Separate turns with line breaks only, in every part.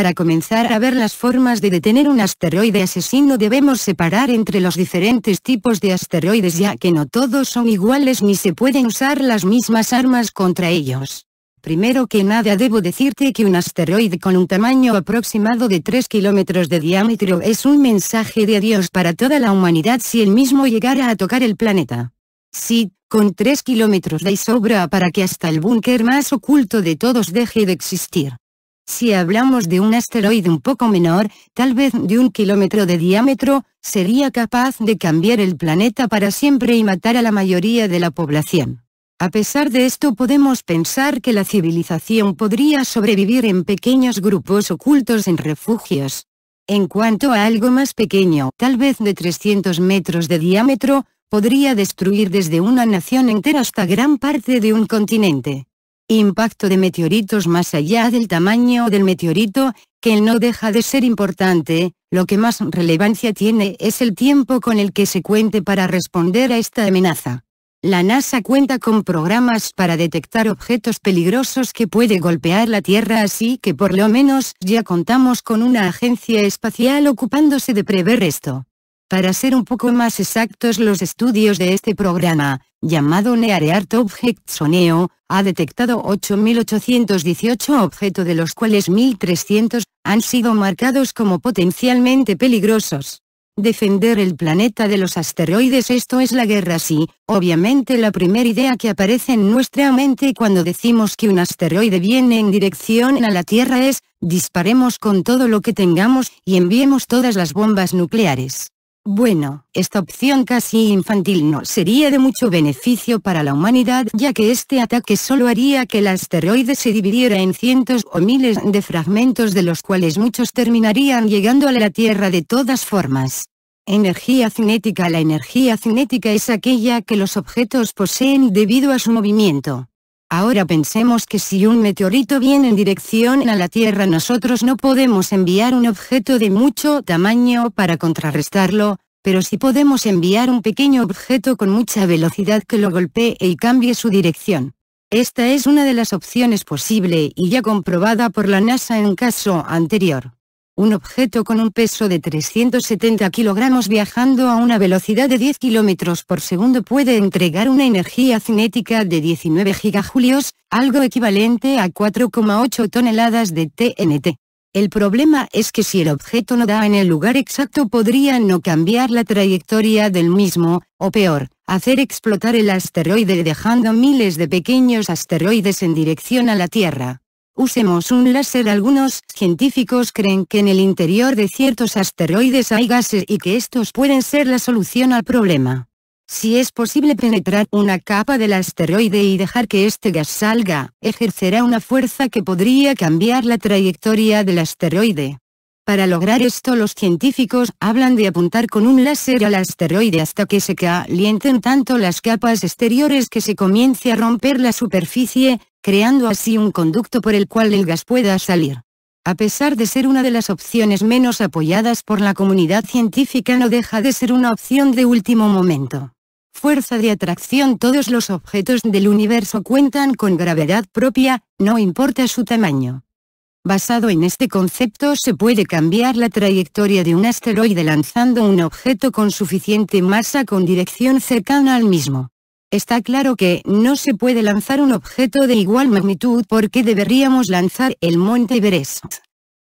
Para comenzar a ver las formas de detener un asteroide asesino debemos separar entre los diferentes tipos de asteroides ya que no todos son iguales ni se pueden usar las mismas armas contra ellos. Primero que nada debo decirte que un asteroide con un tamaño aproximado de 3 kilómetros de diámetro es un mensaje de adiós para toda la humanidad si el mismo llegara a tocar el planeta. Sí, con 3 kilómetros de sobra para que hasta el búnker más oculto de todos deje de existir. Si hablamos de un asteroide un poco menor, tal vez de un kilómetro de diámetro, sería capaz de cambiar el planeta para siempre y matar a la mayoría de la población. A pesar de esto podemos pensar que la civilización podría sobrevivir en pequeños grupos ocultos en refugios. En cuanto a algo más pequeño, tal vez de 300 metros de diámetro, podría destruir desde una nación entera hasta gran parte de un continente impacto de meteoritos más allá del tamaño del meteorito, que no deja de ser importante, lo que más relevancia tiene es el tiempo con el que se cuente para responder a esta amenaza. La NASA cuenta con programas para detectar objetos peligrosos que puede golpear la Tierra así que por lo menos ya contamos con una agencia espacial ocupándose de prever esto. Para ser un poco más exactos los estudios de este programa, llamado Near Objects Object ha detectado 8.818 objetos de los cuales 1.300 han sido marcados como potencialmente peligrosos. Defender el planeta de los asteroides esto es la guerra sí, obviamente la primera idea que aparece en nuestra mente cuando decimos que un asteroide viene en dirección a la Tierra es, disparemos con todo lo que tengamos y enviemos todas las bombas nucleares. Bueno, esta opción casi infantil no sería de mucho beneficio para la humanidad ya que este ataque solo haría que el asteroide se dividiera en cientos o miles de fragmentos de los cuales muchos terminarían llegando a la Tierra de todas formas. Energía cinética La energía cinética es aquella que los objetos poseen debido a su movimiento. Ahora pensemos que si un meteorito viene en dirección a la Tierra nosotros no podemos enviar un objeto de mucho tamaño para contrarrestarlo, pero sí podemos enviar un pequeño objeto con mucha velocidad que lo golpee y cambie su dirección. Esta es una de las opciones posible y ya comprobada por la NASA en caso anterior un objeto con un peso de 370 kilogramos viajando a una velocidad de 10 kilómetros por segundo puede entregar una energía cinética de 19 gigajulios, algo equivalente a 4,8 toneladas de TNT. El problema es que si el objeto no da en el lugar exacto podría no cambiar la trayectoria del mismo, o peor, hacer explotar el asteroide dejando miles de pequeños asteroides en dirección a la Tierra usemos un láser. Algunos científicos creen que en el interior de ciertos asteroides hay gases y que estos pueden ser la solución al problema. Si es posible penetrar una capa del asteroide y dejar que este gas salga, ejercerá una fuerza que podría cambiar la trayectoria del asteroide. Para lograr eh. esto los científicos hablan de apuntar con un láser al asteroide hasta que se calienten tanto las capas exteriores que se comience a romper la superficie, creando así un conducto por el cual el gas pueda salir. A pesar de ser una de las opciones menos apoyadas por la comunidad científica no deja de ser una opción de último momento. Fuerza de atracción Todos los objetos del universo cuentan con gravedad propia, no importa su tamaño. Basado en este concepto se puede cambiar la trayectoria de un asteroide lanzando un objeto con suficiente masa con dirección cercana al mismo. Está claro que no se puede lanzar un objeto de igual magnitud porque deberíamos lanzar el monte Everest.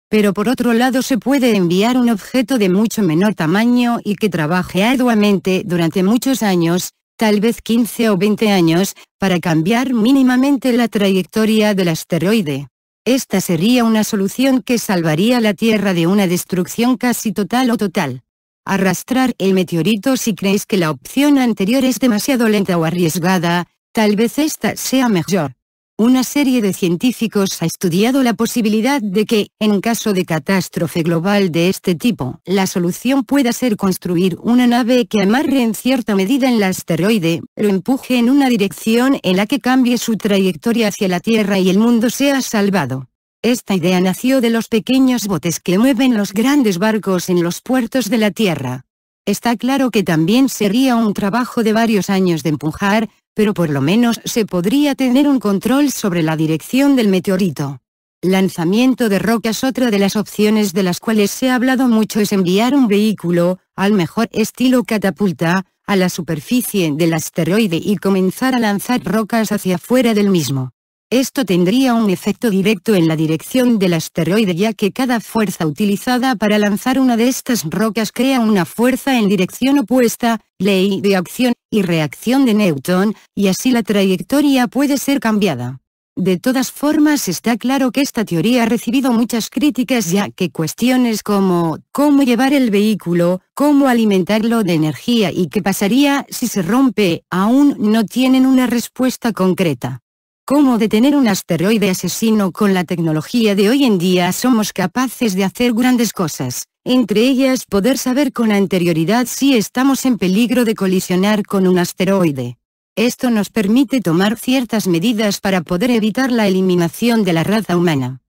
Pero por otro lado se puede enviar un objeto de mucho menor tamaño y que trabaje arduamente durante muchos años, tal vez 15 o 20 años, para cambiar mínimamente la trayectoria del asteroide. Esta sería una solución que salvaría la Tierra de una destrucción casi total o total. Arrastrar el meteorito si crees que la opción anterior es demasiado lenta o arriesgada, tal vez esta sea mejor una serie de científicos ha estudiado la posibilidad de que, en caso de catástrofe global de este tipo, la solución pueda ser construir una nave que amarre en cierta medida en el asteroide, lo empuje en una dirección en la que cambie su trayectoria hacia la Tierra y el mundo sea salvado. Esta idea nació de los pequeños botes que mueven los grandes barcos en los puertos de la Tierra. Está claro que también sería un trabajo de varios años de empujar, pero por lo menos se podría tener un control sobre la dirección del meteorito. Lanzamiento de rocas Otra de las opciones de las cuales se ha hablado mucho es enviar un vehículo, al mejor estilo catapulta, a la superficie del asteroide y comenzar a lanzar rocas hacia afuera del mismo. Esto tendría un efecto directo en la dirección del asteroide ya que cada fuerza utilizada para lanzar una de estas rocas crea una fuerza en dirección opuesta, ley de acción y reacción de Newton, y así la trayectoria puede ser cambiada. De todas formas está claro que esta teoría ha recibido muchas críticas ya que cuestiones como cómo llevar el vehículo, cómo alimentarlo de energía y qué pasaría si se rompe, aún no tienen una respuesta concreta. ¿Cómo detener un asteroide asesino con la tecnología de hoy en día somos capaces de hacer grandes cosas? entre ellas poder saber con anterioridad si estamos en peligro de colisionar con un asteroide. Esto nos permite tomar ciertas medidas para poder evitar la eliminación de la raza humana.